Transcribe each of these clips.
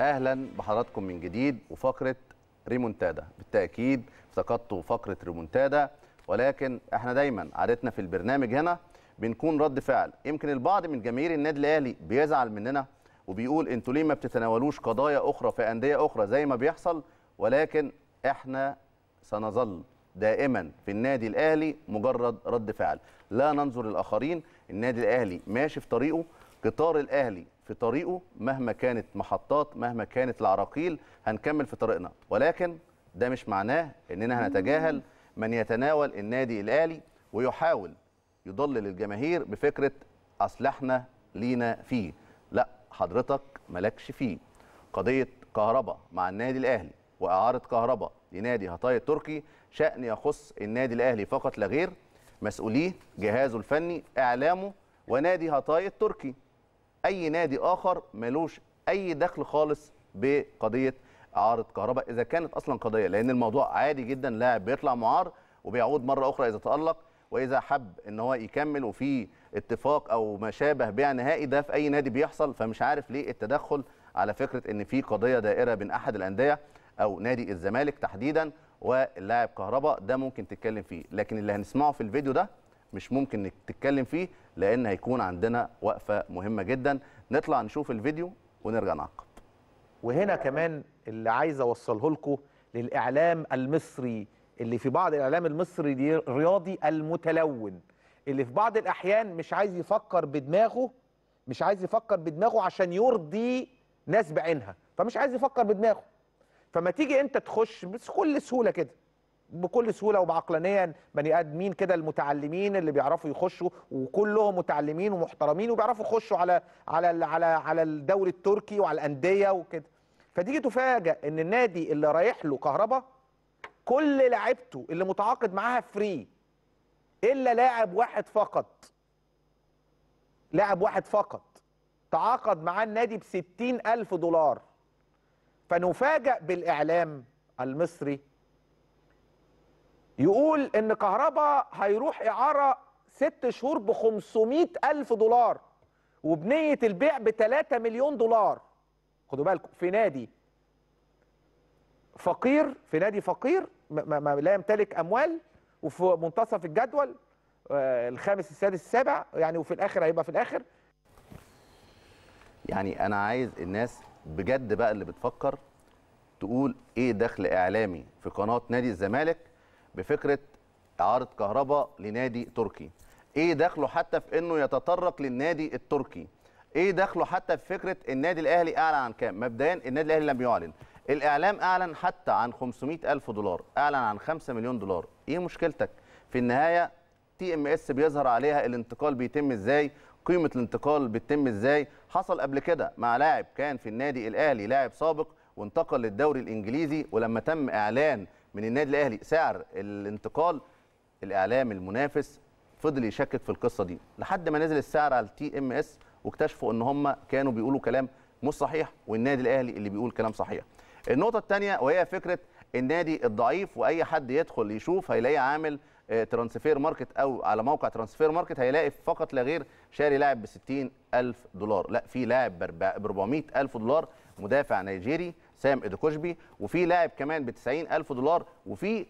اهلا بحضراتكم من جديد وفقره ريمونتادا بالتاكيد افتقدتوا فقره ريمونتادا ولكن احنا دايما عادتنا في البرنامج هنا بنكون رد فعل يمكن البعض من جماهير النادي الاهلي بيزعل مننا وبيقول انتوا ليه ما بتتناولوش قضايا اخرى في انديه اخرى زي ما بيحصل ولكن احنا سنظل دائما في النادي الاهلي مجرد رد فعل لا ننظر للاخرين النادي الاهلي ماشي في طريقه قطار الاهلي في طريقه مهما كانت محطات مهما كانت العراقيل هنكمل في طريقنا ولكن ده مش معناه اننا هنتجاهل من يتناول النادي الاهلي ويحاول يضلل الجماهير بفكره اصل احنا لينا فيه لا حضرتك مالكش فيه قضيه كهرباء مع النادي الاهلي واعاره كهرباء لنادي هطاي التركي شان يخص النادي الاهلي فقط لا غير مسؤوليه جهازه الفني اعلامه ونادي هطاي التركي اي نادي اخر ملوش اي دخل خالص بقضيه اعاره كهرباء اذا كانت اصلا قضيه لان الموضوع عادي جدا لاعب بيطلع معار وبيعود مره اخرى اذا تالق واذا حب ان هو يكمل وفي اتفاق او ما شابه بيع نهائي ده في اي نادي بيحصل فمش عارف ليه التدخل على فكره ان في قضيه دائره بين احد الانديه او نادي الزمالك تحديدا واللاعب كهرباء ده ممكن تتكلم فيه لكن اللي هنسمعه في الفيديو ده مش ممكن تتكلم فيه لان هيكون عندنا وقفه مهمه جدا نطلع نشوف الفيديو ونرجع نعقب وهنا كمان اللي عايز اوصله لكم للاعلام المصري اللي في بعض الاعلام المصري دي الرياضي المتلون اللي في بعض الاحيان مش عايز يفكر بدماغه مش عايز يفكر بدماغه عشان يرضي ناس بعينها فمش عايز يفكر بدماغه فما تيجي انت تخش بس كل سهوله كده بكل سهوله وبعقلانيه بني ادمين كده المتعلمين اللي بيعرفوا يخشوا وكلهم متعلمين ومحترمين وبيعرفوا يخشوا على على على على الدوري التركي وعلى الانديه وكده فتيجي تفاجئ ان النادي اللي رايح له كهربا كل لعبته اللي متعاقد معاها فري الا لاعب واحد فقط لاعب واحد فقط تعاقد معاه النادي ب 60000 دولار فنفاجئ بالاعلام المصري يقول ان كهربا هيروح اعاره ست شهور ب الف دولار وبنيه البيع ب 3 مليون دولار خدوا بالكم في نادي فقير في نادي فقير ما ما لا يمتلك اموال وفي منتصف الجدول آه، الخامس السادس السابع يعني وفي الاخر هيبقى في الاخر يعني انا عايز الناس بجد بقى اللي بتفكر تقول ايه دخل اعلامي في قناه نادي الزمالك بفكره اعاره كهرباء لنادي تركي ايه دخله حتى في انه يتطرق للنادي التركي ايه دخله حتى في فكره النادي الاهلي اعلن عن كام مبدئيا النادي الاهلي لم يعلن الاعلام اعلن حتى عن 500 الف دولار اعلن عن 5 مليون دولار ايه مشكلتك في النهايه تي ام اس بيظهر عليها الانتقال بيتم ازاي قيمه الانتقال بتتم ازاي حصل قبل كده مع لاعب كان في النادي الاهلي لاعب سابق وانتقل للدوري الانجليزي ولما تم اعلان من النادي الاهلي سعر الانتقال الاعلام المنافس فضل يشكك في القصه دي لحد ما نزل السعر على التي ام اس واكتشفوا ان هم كانوا بيقولوا كلام مش صحيح والنادي الاهلي اللي بيقول كلام صحيح النقطه الثانيه وهي فكره النادي الضعيف واي حد يدخل يشوف هيلاقي عامل آه، ترانسفير ماركت او على موقع ترانسفير ماركت هيلاقي فقط لا غير شاري لاعب ب 60000 الف دولار لا في لاعب ب 400000 دولار مدافع نيجيري سام ادوكوشبي وفي لاعب كمان ب ألف دولار وفي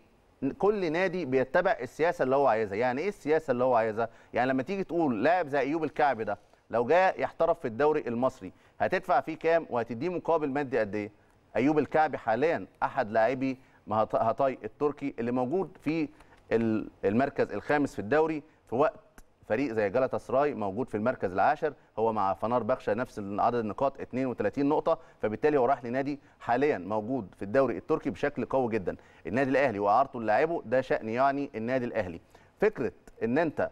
كل نادي بيتبع السياسه اللي هو عايزها يعني ايه السياسه اللي هو عايزها يعني لما تيجي تقول لاعب زي ايوب الكعبي ده لو جاء يحترف في الدوري المصري هتدفع فيه كام وهتديه مقابل مادي قد ايه ايوب الكعبي حاليا احد لاعبي هطاي التركي اللي موجود في المركز الخامس في الدوري في وقت فريق زي جلطة سراي موجود في المركز العاشر هو مع فنار بخشة نفس عدد النقاط 32 نقطة فبالتالي هو راح لنادي حاليا موجود في الدوري التركي بشكل قوي جدا النادي الأهلي وإعارته للاعبه ده شأن يعني النادي الأهلي فكرة إن أنت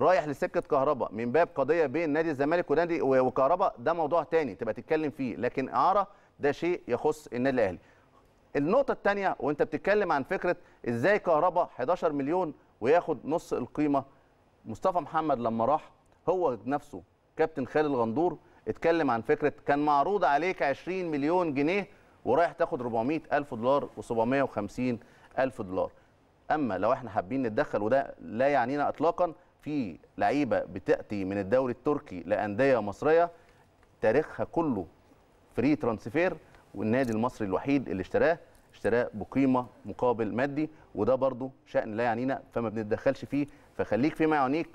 رايح لسكه كهرباء من باب قضيه بين نادي الزمالك ونادي وكهرباء ده موضوع تاني تبقى تتكلم فيه لكن اعاره ده شيء يخص النادي الاهلي النقطه الثانيه وانت بتتكلم عن فكره ازاي كهرباء 11 مليون وياخد نص القيمه مصطفى محمد لما راح هو نفسه كابتن خالد الغندور اتكلم عن فكره كان معروض عليك 20 مليون جنيه ورايح تاخد 400 الف دولار و750 الف دولار اما لو احنا حابين نتدخل وده لا يعنينا اطلاقا في لعيبه بتاتي من الدوري التركي لانديه مصريه تاريخها كله فري ترانسفير والنادي المصري الوحيد اللي اشتراه اشتراه بقيمه مقابل مادي وده برضو شان لا يعنينا فما بنتدخلش فيه فخليك فيما يعنيك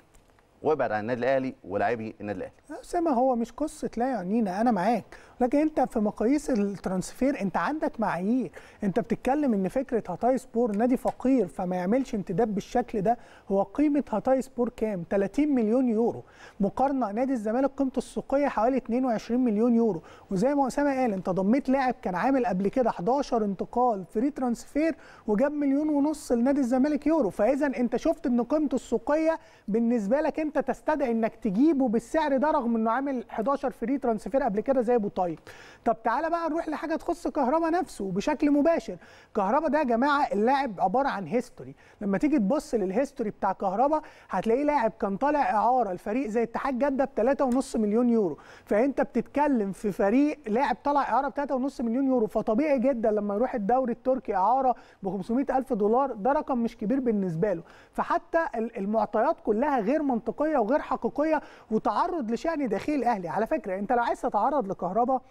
وابعد عن النادي الاهلي ولاعبي النادي الاهلي اسامه هو مش قصه لا يعنينا انا معاك لكن انت في مقاييس الترانسفير انت عندك معايير انت بتتكلم ان فكره هتاي سبور نادي فقير فما يعملش امتداد بالشكل ده هو قيمه هتاي سبور كام 30 مليون يورو مقارنه نادي الزمالك قيمته السوقيه حوالي 22 مليون يورو وزي ما اسامه قال انت ضميت لاعب كان عامل قبل كده 11 انتقال فري ترانسفير وجاب مليون ونص لنادي الزمالك يورو فاذا انت شفت ان قيمته السوقيه بالنسبه لك انت انت تستدعي انك تجيبه بالسعر ده رغم انه عامل 11 فري ترانسفير قبل كده زي ابو طيب طب تعالى بقى نروح لحاجه تخص كهربا نفسه بشكل مباشر كهربا ده يا جماعه اللاعب عباره عن هيستوري لما تيجي تبص للهيستوري بتاع كهربا هتلاقيه لاعب كان طالع اعاره الفريق زي اتحاد جده ب 3.5 مليون يورو فانت بتتكلم في فريق لاعب طالع اعاره ب 3.5 مليون يورو فطبيعي جدا لما يروح الدوري التركي اعاره ب 500 الف دولار ده رقم مش كبير بالنسبه له فحتى المعطيات كلها غير منطقيه حقيقيه وغير حقيقيه وتعرض لشان داخلي الاهلي على فكره انت لو عايز تتعرض لكهرباء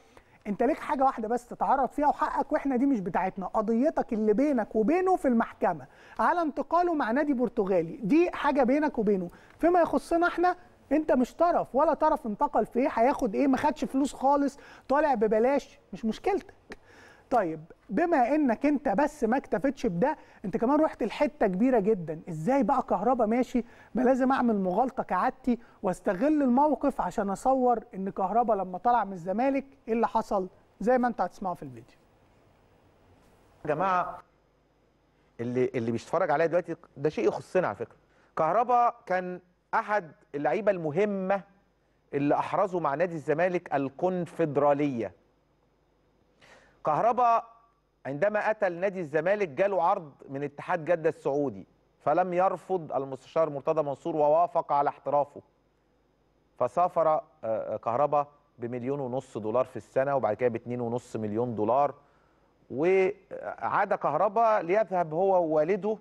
انت ليك حاجه واحده بس تتعرض فيها وحقك واحنا دي مش بتاعتنا قضيتك اللي بينك وبينه في المحكمه على انتقاله مع نادي برتغالي دي حاجه بينك وبينه فيما يخصنا احنا انت مش طرف ولا طرف انتقل في ايه هياخد ايه ما خدش فلوس خالص طالع ببلاش مش مشكلتك طيب بما انك انت بس ما اكتفيتش بده انت كمان رحت لحته كبيره جدا ازاي بقى كهربا ماشي ما لازم اعمل مغالطه كعادتي واستغل الموقف عشان اصور ان كهربا لما طلع من الزمالك ايه اللي حصل زي ما انت هتسمعه في الفيديو يا جماعه اللي اللي بيتفرج عليا دلوقتي ده شيء يخصنا على فكره كهربا كان احد اللعيبه المهمه اللي احرزوا مع نادي الزمالك الكونفدراليه كهربا عندما أتى لنادي الزمالك جاله عرض من اتحاد جدة السعودي فلم يرفض المستشار مرتضى منصور ووافق على احترافه فسافر آه، آه، كهربا بمليون ونص دولار في السنة وبعد كده باتنين ونص مليون دولار وعاد كهربا ليذهب هو ووالده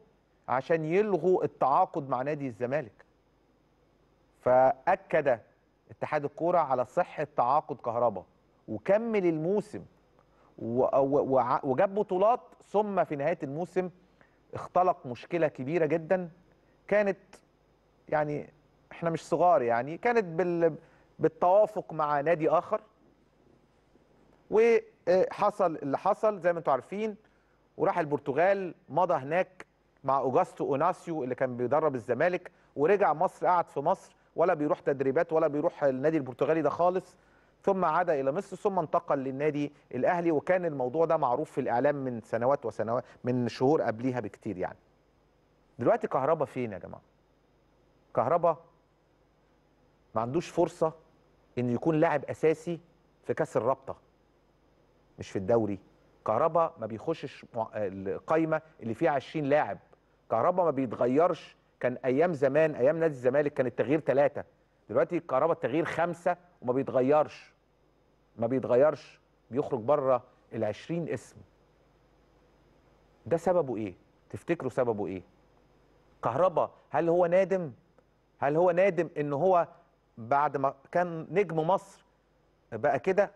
عشان يلغوا التعاقد مع نادي الزمالك فأكد اتحاد الكورة على صحة تعاقد كهربا وكمل الموسم وجاب بطولات ثم في نهايه الموسم اختلق مشكله كبيره جدا كانت يعني احنا مش صغار يعني كانت بال بالتوافق مع نادي اخر وحصل اللي حصل زي ما انتم عارفين وراح البرتغال مضى هناك مع اوجاستو اوناسيو اللي كان بيدرب الزمالك ورجع مصر قعد في مصر ولا بيروح تدريبات ولا بيروح النادي البرتغالي ده خالص ثم عاد الى مصر ثم انتقل للنادي الاهلي وكان الموضوع ده معروف في الاعلام من سنوات وسنوات من شهور قبليها بكتير يعني دلوقتي كهربا فين يا جماعه كهربا ما عندوش فرصه انه يكون لاعب اساسي في كاس الرابطه مش في الدوري كهربا ما بيخشش القايمه اللي فيها 20 لاعب كهربا ما بيتغيرش كان ايام زمان ايام نادي الزمالك كان التغيير ثلاثه دلوقتي الكهرباء التغيير خمسة وما بيتغيرش ما بيتغيرش بيخرج بره ال 20 اسم ده سببه ايه تفتكروا سببه ايه كهربا هل هو نادم هل هو نادم ان هو بعد ما كان نجم مصر بقى كده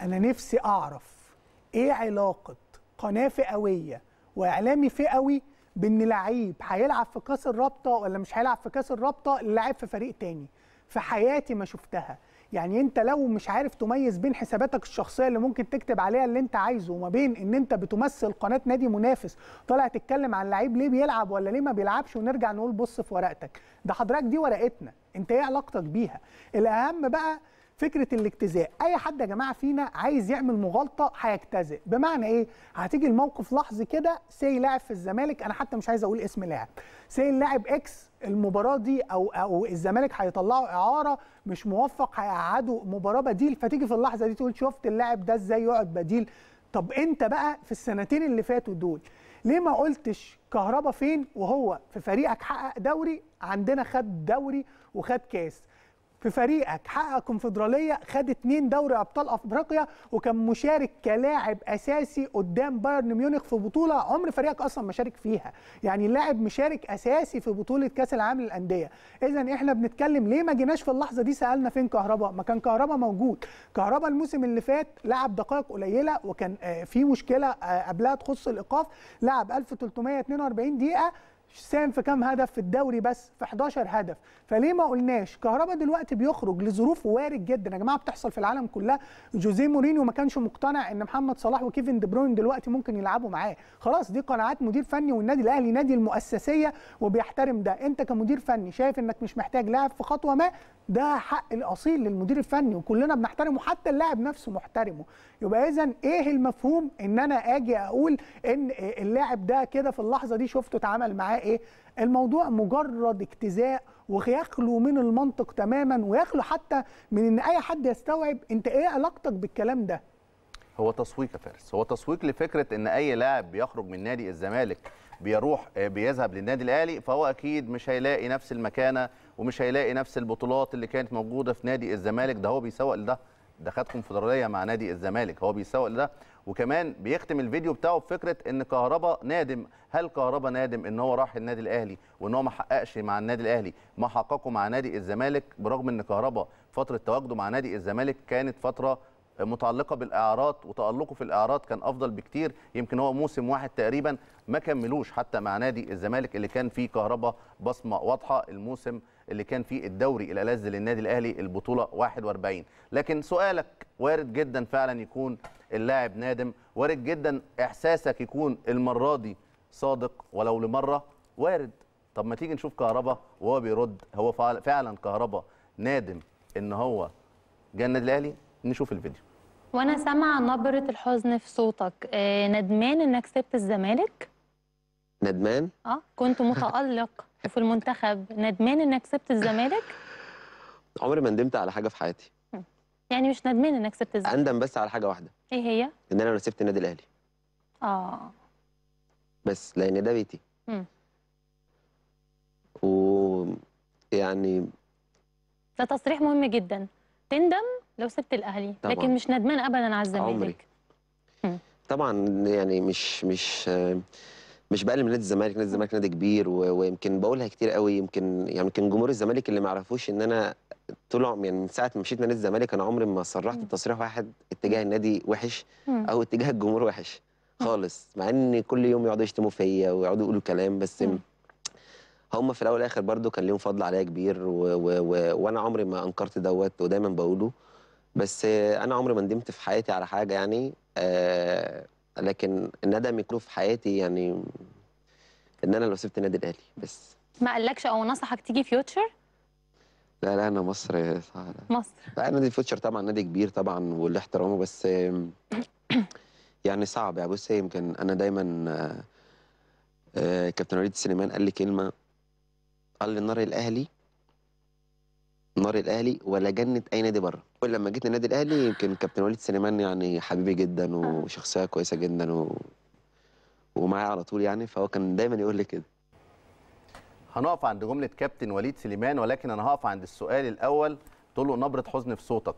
انا نفسي اعرف ايه علاقه قناه فئويه واعلامي فئوي بان لعيب هيلعب في كاس الرابطه ولا مش هيلعب في كاس الرابطه لعب في فريق تاني في حياتي ما شفتها يعني انت لو مش عارف تميز بين حساباتك الشخصيه اللي ممكن تكتب عليها اللي انت عايزه وما بين ان انت بتمثل قناه نادي منافس طالع تتكلم عن لعيب ليه بيلعب ولا ليه ما بيلعبش ونرجع نقول بص في ورقتك ده حضرتك دي ورقتنا انت ايه علاقتك بيها الاهم بقى فكره الاجتزاء اي حد يا جماعه فينا عايز يعمل مغالطه هيجتزئ بمعنى ايه هتيجي الموقف لحظه كده سي لاعب في الزمالك انا حتى مش عايز اقول اسم لاعب سي اللاعب اكس المباراه دي او او الزمالك هيطلعه اعاره مش موفق هيقعدوا مباراه بديل فتيجي في اللحظه دي تقول شفت اللاعب ده ازاي يقعد بديل طب انت بقى في السنتين اللي فاتوا دول ليه ما قلتش كهربا فين وهو في فريقك حقق دوري عندنا خد دوري وخد كاس في فريقك حقق كونفدراليه خد اتنين دوري ابطال افريقيا وكان مشارك كلاعب اساسي قدام بايرن ميونخ في بطوله عمر فريقك اصلا ما شارك فيها يعني لاعب مشارك اساسي في بطوله كاس العالم للانديه اذا احنا بنتكلم ليه ما جيناش في اللحظه دي سالنا فين كهربا ما كان كهربا موجود كهربا الموسم اللي فات لعب دقائق قليله وكان آه، في مشكله آه، قبلها تخص الايقاف لعب 1342 دقيقه ساهم في كام هدف في الدوري بس في 11 هدف فليه ما قلناش كهربا دلوقتي بيخرج لظروف وارد جدا يا جماعه بتحصل في العالم كلها جوزيه مورينيو ما كانش مقتنع ان محمد صلاح وكيفن دي بروين دلوقتي ممكن يلعبوا معاه خلاص دي قناعات مدير فني والنادي الاهلي نادي المؤسسيه وبيحترم ده انت كمدير فني شايف انك مش محتاج لاعب في خطوه ما ده حق الاصيل للمدير الفني وكلنا بنحترمه حتى اللاعب نفسه محترمه يبقى اذا ايه المفهوم ان انا اجي اقول ان اللاعب ده كده في اللحظه دي شفته اتعامل معاه ايه الموضوع مجرد اجتزاء ويخلو من المنطق تماما ويخلو حتى من ان اي حد يستوعب انت ايه علاقتك بالكلام ده هو تسويق يا فارس هو تسويق لفكره ان اي لاعب بيخرج من نادي الزمالك بيروح آه، بيذهب للنادي الاهلي فهو اكيد مش هيلاقي نفس المكانه ومش هيلاقي نفس البطولات اللي كانت موجوده في نادي الزمالك ده هو بيسوق لده ده خد كونفدراليه مع نادي الزمالك هو بيسوق لده وكمان بيختم الفيديو بتاعه بفكره ان كهربا نادم هل كهربا نادم ان هو راح النادي الاهلي وان هو ما حققش مع النادي الاهلي ما حققه مع نادي الزمالك برغم ان كهربا فتره تواجده مع نادي الزمالك كانت فتره متعلقه بالاعارات وتالقه في الاعارات كان افضل بكتير يمكن هو موسم واحد تقريبا ما كملوش حتى مع نادي الزمالك اللي كان فيه كهربا بصمه واضحه الموسم اللي كان فيه الدوري الألذ للنادي الأهلي البطولة 41 لكن سؤالك وارد جدا فعلا يكون اللاعب نادم وارد جدا إحساسك يكون المرة دي صادق ولو لمرة وارد طب ما تيجي نشوف كهربا وهو بيرد هو فعلا كهربا نادم ان هو جه النادي الاهلي نشوف الفيديو وانا سامعه نبره الحزن في صوتك آه، ندمان انك سبت الزمالك ندمان اه كنت متالق وفي المنتخب ندمان انك سبت الزمالك عمري ما ندمت على حاجه في حياتي يعني مش ندمان انك سبت الزمالك اندم بس على حاجه واحده ايه هي ان انا سبت النادي الاهلي اه بس لان ده بيتي امم يعني ده تصريح مهم جدا تندم لو سبت الاهلي طبعًا. لكن مش ندمان ابدا على الزمالك عمري. طبعا يعني مش مش مش بقلل من نادي الزمالك نادي الزمالك نادي كبير ويمكن بقولها كتير قوي يمكن يعني يمكن جمهور الزمالك اللي ما يعرفوش ان انا طول يعني من ساعه ما مشيت نادي الزمالك انا عمري ما صرحت تصريح واحد اتجاه النادي وحش او اتجاه الجمهور وحش خالص مع ان كل يوم يقعدوا يشتموا فيا ويقعدوا يقولوا كلام بس هم في الاول والاخر برضو كان ليهم فضل عليا كبير وانا عمري ما انكرت دوت ودايما بقوله بس انا عمري ما ندمت في حياتي على حاجه يعني آه لكن الندم يكون في حياتي يعني ان انا لو سبت النادي الاهلي بس ما قالكش او نصحك تيجي فيوتشر؟ لا لا انا مصر يا مصر لا نادي فيوتشر طبعا نادي كبير طبعا واللي بس يعني صعب يعني بص يمكن انا دايما آه، آه، كابتن وليد سليمان قال لي كلمه قال لي النار الاهلي نار الاهلي ولا جنه اي نادي بره لما جيت النادي الاهلي يمكن كابتن وليد سليمان يعني حبيبي جدا آه. وشخصيه كويسه جدا و... ومعايا على طول يعني فهو كان دايما يقول لي كده هنقف عند جمله كابتن وليد سليمان ولكن انا هقف عند السؤال الاول تقول له نبره حزن في صوتك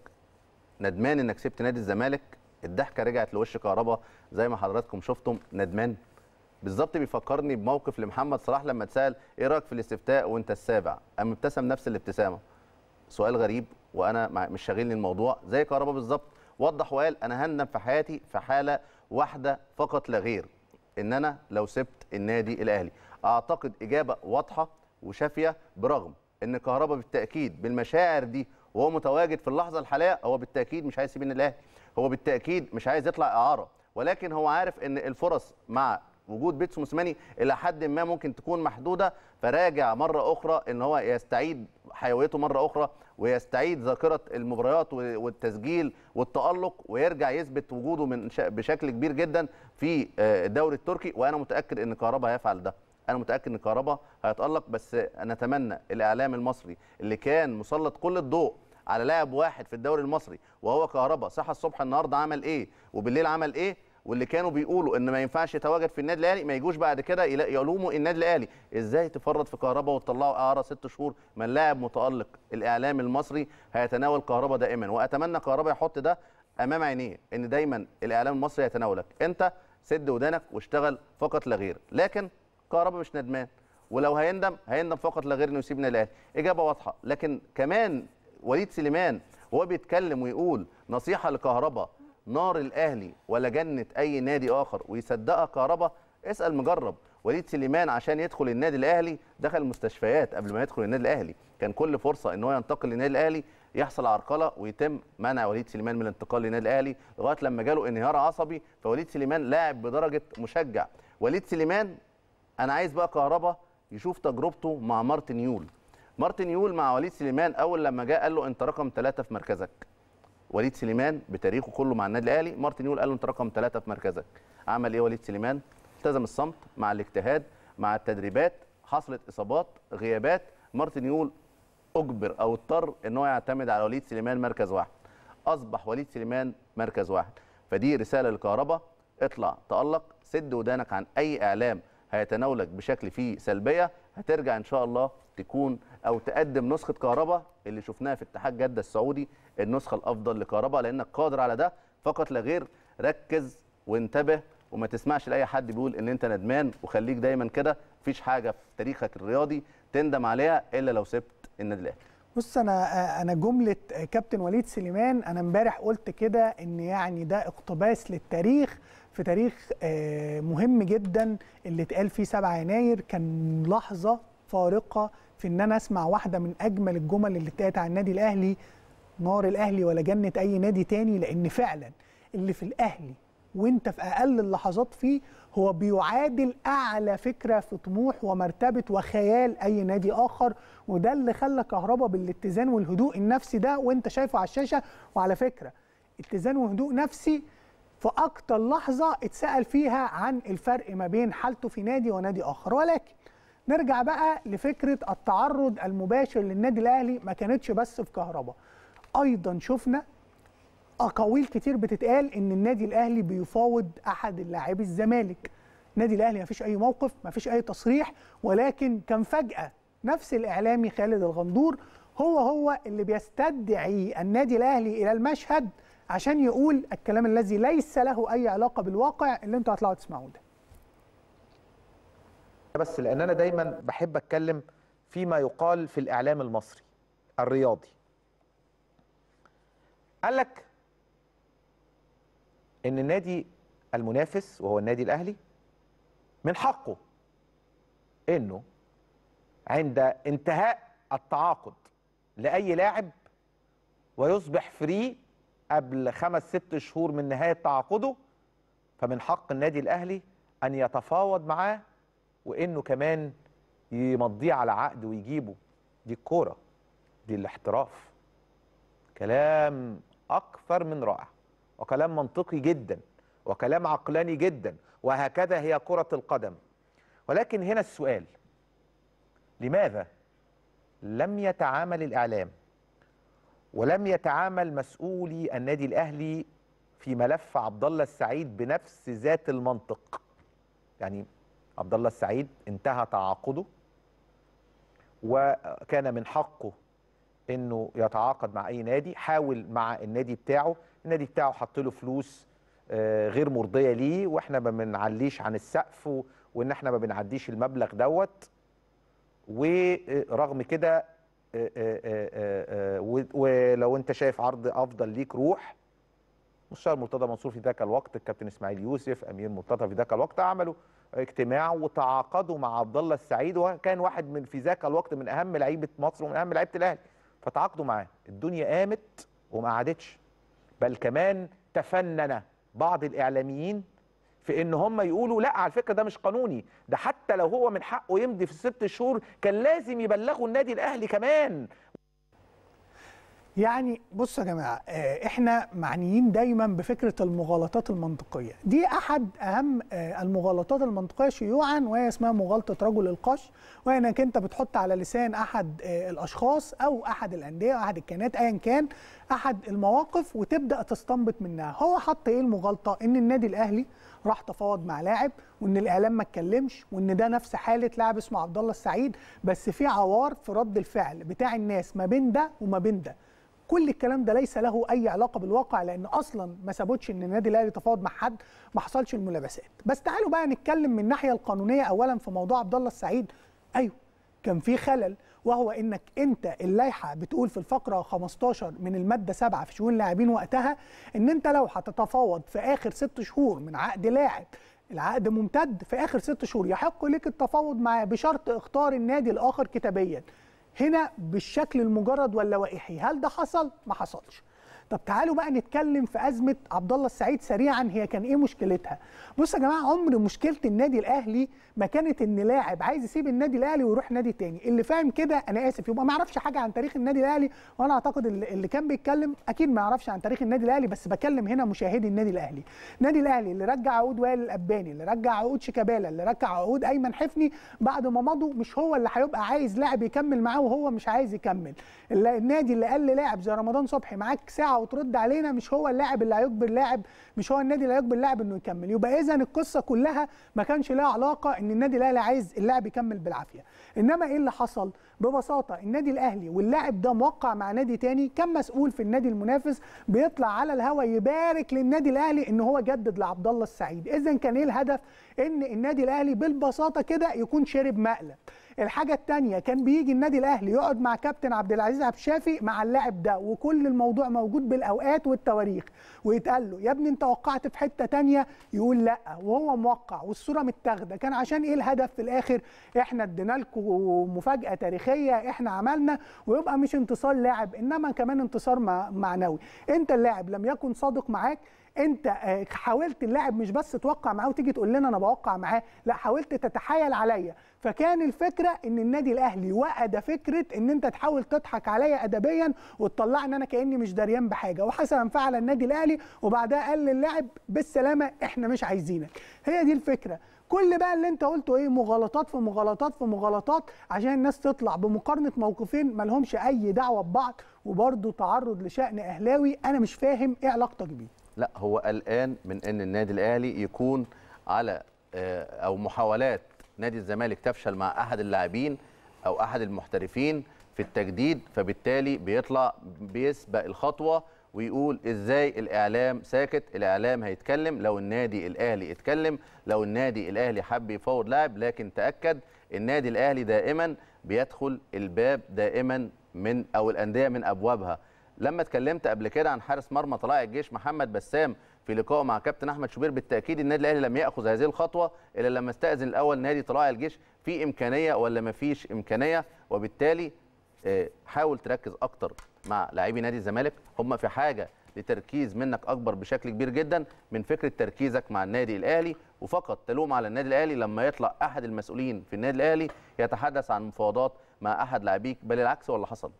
ندمان انك سبت نادي الزمالك الضحكه رجعت لوش كهربا زي ما حضراتكم شفتم ندمان بالظبط بيفكرني بموقف لمحمد صلاح لما اتسال ايه رايك في الاستفتاء وانت السابع قام ابتسم نفس الابتسامه سؤال غريب وانا مش شاغلني الموضوع زي كهربا بالظبط وضح وقال انا هندم في حياتي في حاله واحده فقط لا غير ان انا لو سبت النادي الاهلي اعتقد اجابه واضحه وشافيه برغم ان كهربا بالتاكيد بالمشاعر دي وهو متواجد في اللحظه الحاليه هو بالتاكيد مش عايز يسيب النادي الاهلي هو بالتاكيد مش عايز يطلع اعاره ولكن هو عارف ان الفرص مع وجود بيتسو موسيماني الى حد ما ممكن تكون محدوده فراجع مره اخرى ان هو يستعيد حيويته مره اخرى ويستعيد ذاكره المباريات والتسجيل والتالق ويرجع يثبت وجوده من بشكل كبير جدا في آه، الدوري التركي وانا متاكد ان كهربا هيفعل ده انا متاكد ان كهربا هيتالق بس نتمنى الاعلام المصري اللي كان مسلط كل الضوء على لاعب واحد في الدوري المصري وهو كهربا صحى الصبح النهارده عمل ايه وبالليل عمل ايه واللي كانوا بيقولوا ان ما ينفعش يتواجد في النادي الاهلي ما يجوش بعد كده يلوموا النادي الاهلي ازاي تفرط في كهربا وتطلعوا اعاره ست شهور ما اللاعب متالق الاعلام المصري هيتناول كهربا دائما واتمنى كهربا يحط ده امام عينيه ان دايما الاعلام المصري يتناولك انت سد ودانك واشتغل فقط لا غير لكن كهربا مش ندمان ولو هيندم هيندم فقط لا غير انه يسيبنا الاهلي اجابه واضحه لكن كمان وليد سليمان وهو بيتكلم ويقول نصيحه لكهربا نار الاهلي ولا جنه اي نادي اخر ويصدقها كهربا اسال مجرب وليد سليمان عشان يدخل النادي الاهلي دخل المستشفيات قبل ما يدخل النادي الاهلي كان كل فرصه ان هو ينتقل للنادي الاهلي يحصل عرقله ويتم منع وليد سليمان من الانتقال للنادي الاهلي لغايه لما جاله انهيار عصبي فوليد سليمان لاعب بدرجه مشجع وليد سليمان انا عايز بقى كهربا يشوف تجربته مع مارتن يول مارتن يول مع وليد سليمان اول لما جاء قال له انت رقم ثلاثة في مركزك وليد سليمان بتاريخه كله مع النادي الاهلي مارتن يول قال له انت رقم ثلاثه في مركزك عمل ايه وليد سليمان التزم الصمت مع الاجتهاد مع التدريبات حصلت اصابات غيابات مارتن يول اجبر او اضطر ان هو يعتمد على وليد سليمان مركز واحد اصبح وليد سليمان مركز واحد فدي رساله للكهرباء اطلع تالق سد ودانك عن اي اعلام هيتناولك بشكل فيه سلبيه هترجع ان شاء الله تكون او تقدم نسخه كهرباء اللي شفناها في اتحاد جده السعودي النسخه الافضل لكهرباء لانك قادر على ده فقط لا غير ركز وانتبه وما تسمعش لاي حد بيقول ان انت ندمان وخليك دايما كده مفيش حاجه في تاريخك الرياضي تندم عليها الا لو سبت النادي الاهلي بص انا انا جمله كابتن وليد سليمان انا امبارح قلت كده ان يعني ده اقتباس للتاريخ في تاريخ آه، مهم جدا اللي اتقال فيه 7 يناير كان لحظه فارقه في ان انا اسمع واحده من اجمل الجمل اللي اتقالت عن النادي الاهلي نار الاهلي ولا جنه اي نادي تاني لان فعلا اللي في الاهلي وانت في اقل اللحظات فيه هو بيعادل اعلى فكره في طموح ومرتبه وخيال اي نادي اخر وده اللي خلى كهربا بالاتزان والهدوء النفسي ده وانت شايفه على الشاشه وعلى فكره اتزان وهدوء نفسي في اكتر لحظه اتسال فيها عن الفرق ما بين حالته في نادي ونادي اخر ولكن نرجع بقى لفكره التعرض المباشر للنادي الاهلي ما كانتش بس في كهرباء ايضا شفنا اقاويل كتير بتتقال ان النادي الاهلي بيفاوض احد اللاعبي الزمالك النادي الاهلي ما فيش اي موقف ما فيش اي تصريح ولكن كان فجاه نفس الاعلامي خالد الغندور هو هو اللي بيستدعي النادي الاهلي الى المشهد عشان يقول الكلام الذي ليس له اي علاقه بالواقع اللي انتوا هتطلعوا تسمعوه ده بس لان انا دايما بحب اتكلم فيما يقال في الاعلام المصري الرياضي قال لك ان النادي المنافس وهو النادي الاهلي من حقه انه عند انتهاء التعاقد لاي لاعب ويصبح فري قبل خمس ست شهور من نهايه تعاقده فمن حق النادي الاهلي ان يتفاوض معاه وانه كمان يمضيه على عقد ويجيبه دي الكوره دي الاحتراف كلام اكثر من رائع وكلام منطقي جدا وكلام عقلاني جدا وهكذا هي كره القدم ولكن هنا السؤال لماذا لم يتعامل الاعلام ولم يتعامل مسؤولي النادي الاهلي في ملف عبد الله السعيد بنفس ذات المنطق يعني عبد الله السعيد انتهى تعاقده وكان من حقه انه يتعاقد مع اي نادي حاول مع النادي بتاعه النادي بتاعه حط له فلوس آه، غير مرضيه ليه واحنا ما بنعليش عن السقف وان احنا ما بنعديش المبلغ دوت ورغم كده آه، آه، ولو انت شايف عرض افضل ليك روح مستشار مرتضى منصور في ذاك الوقت الكابتن اسماعيل يوسف امير مرتضى في ذاك الوقت عملوا اجتماع وتعاقدوا مع عبد الله السعيد وكان واحد من في ذاك الوقت من اهم لعيبه مصر ومن اهم لعيبه الاهلي فتعاقدوا معاه الدنيا قامت وما قعدتش بل كمان تفنن بعض الاعلاميين في ان هم يقولوا لا على فكره ده مش قانوني ده حتى لو هو من حقه يمضي في ست شهور كان لازم يبلغوا النادي الاهلي كمان يعني بصوا يا جماعه آه، احنا معنيين دايما بفكره المغالطات المنطقيه دي احد اهم آه، المغالطات المنطقيه شيوعا وهي اسمها مغالطه رجل القش وهي انك انت بتحط على لسان احد آه، الاشخاص او احد الانديه او احد الكيانات ايا كان احد المواقف وتبدا تستنبط منها هو حط ايه المغالطه ان النادي الاهلي راح تفاوض مع لاعب وان الاعلام ما اتكلمش وان ده نفس حاله لاعب اسمه عبد الله السعيد بس في عوار في رد الفعل بتاع الناس ما بين ده وما بين ده كل الكلام ده ليس له اي علاقه بالواقع لان اصلا ما ثبتش ان النادي الاهلي تفاوض مع حد ما حصلش الملابسات بس تعالوا بقى نتكلم من الناحيه القانونيه اولا في موضوع عبد الله السعيد ايوه كان في خلل وهو انك انت اللائحه بتقول في الفقره 15 من الماده 7 في شؤون اللاعبين وقتها ان انت لو هتتفاوض في اخر ست شهور من عقد لاعب العقد ممتد في اخر ست شهور يحق لك التفاوض معاه بشرط اختار النادي الاخر كتابيا هنا بالشكل المجرد واللوائحي هل ده حصل ما حصلش طب تعالوا بقى نتكلم في ازمه عبد الله السعيد سريعا هي كان ايه مشكلتها بص يا جماعه عمر مشكله النادي الاهلي ما كانت ان لاعب عايز يسيب النادي الاهلي ويروح نادي تاني اللي فاهم كده انا اسف يبقى ما يعرفش حاجه عن تاريخ النادي الاهلي وانا اعتقد اللي كان بيتكلم اكيد ما يعرفش عن تاريخ النادي الاهلي بس بكلم هنا مشاهدي النادي الاهلي النادي الاهلي اللي رجع عقود وائل الاباني اللي رجع عقود شيكابالا اللي رجع عقود ايمن حفني بعد ما مضوا مش هو اللي هيبقى عايز لاعب يكمل معاه وهو مش عايز يكمل النادي اللي قال لاعب زي رمضان صبحي معاك ساعه وترد علينا مش هو اللاعب اللي هيجبر لاعب مش هو النادي اللي هيجبر لاعب انه يكمل يبقى اذا القصه كلها ما كانش لها علاقه ان النادي الاهلي عايز اللاعب يكمل بالعافيه انما ايه اللي حصل ببساطه النادي الاهلي واللاعب ده موقع مع نادي تاني كان مسؤول في النادي المنافس بيطلع على الهوا يبارك للنادي الاهلي ان هو جدد لعبد الله السعيد اذا كان ايه الهدف ان النادي الاهلي بالبساطه كده يكون شرب مقلب الحاجه التانية كان بيجي النادي الاهلي يقعد مع كابتن عبد العزيز عبد الشافي مع اللاعب ده وكل الموضوع موجود بالاوقات والتواريخ ويتقال له يا ابني انت وقعت في حته تانية يقول لا وهو موقع والصوره متاخده كان عشان ايه الهدف في الاخر احنا ادينا لكم مفاجاه تاريخيه احنا عملنا ويبقى مش انتصار لاعب انما كمان انتصار معنوي انت اللاعب لم يكن صادق معاك انت آه، حاولت اللاعب مش بس توقع معاه وتيجي تقول لنا انا بوقع معاه لا حاولت تتحايل عليا فكان الفكره ان النادي الاهلي وعد فكره ان انت تحاول تضحك عليا ادبيا وتطلعني انا كاني مش دريان بحاجه وحسنا فعل النادي الاهلي وبعدها قال للاعب بالسلامه احنا مش عايزينك هي دي الفكره كل بقى اللي انت قلته ايه مغالطات في مغالطات في مغالطات عشان الناس تطلع بمقارنه موقفين مالهمش اي دعوه ببعض وبرده تعرض لشان اهلاوي انا مش فاهم ايه علاقتك بيه لا هو قلقان من ان النادي الاهلي يكون على آه، او محاولات نادي الزمالك تفشل مع احد اللاعبين او احد المحترفين في التجديد فبالتالي بيطلع بيسبق الخطوه ويقول ازاي الاعلام ساكت الاعلام هيتكلم لو النادي الاهلي اتكلم لو النادي الاهلي حب يفاوض لاعب لكن تاكد النادي الاهلي دائما بيدخل الباب دائما من او الانديه من ابوابها لما اتكلمت قبل كده عن حارس مرمى طلائع الجيش محمد بسام في لقاء مع كابتن احمد شوبير بالتاكيد النادي الاهلي لم ياخذ هذه الخطوه الا لما استاذن الاول نادي طلائع الجيش في امكانيه ولا ما فيش امكانيه وبالتالي آه، حاول تركز اكتر مع لاعبي نادي الزمالك هم في حاجه لتركيز منك اكبر بشكل كبير جدا من فكره تركيزك مع النادي الاهلي وفقط تلوم على النادي الاهلي لما يطلع احد المسؤولين في النادي الاهلي يتحدث عن مفاوضات مع احد لاعبيك بل العكس ولا حصل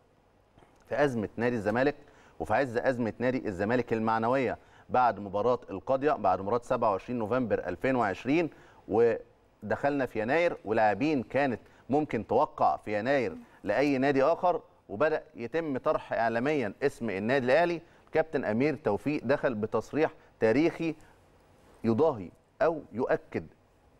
في ازمه نادي الزمالك وفي عز ازمه نادي الزمالك المعنويه بعد مباراه القاضيه بعد مباراه 27 نوفمبر 2020 ودخلنا في يناير ولاعبين كانت ممكن توقع في يناير لاي نادي اخر وبدا يتم طرح اعلاميا اسم النادي الاهلي كابتن امير توفيق دخل بتصريح تاريخي يضاهي او يؤكد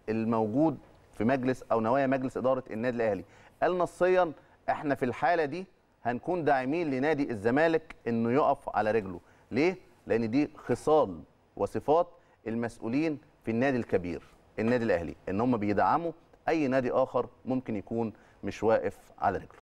الموجود في مجلس او نوايا مجلس اداره النادي الاهلي قال نصيا احنا في الحاله دي هنكون داعمين لنادي الزمالك انه يقف على رجله ليه لان دي خصال وصفات المسؤولين في النادي الكبير النادي الاهلي ان هم بيدعموا اي نادي اخر ممكن يكون مش واقف على رجله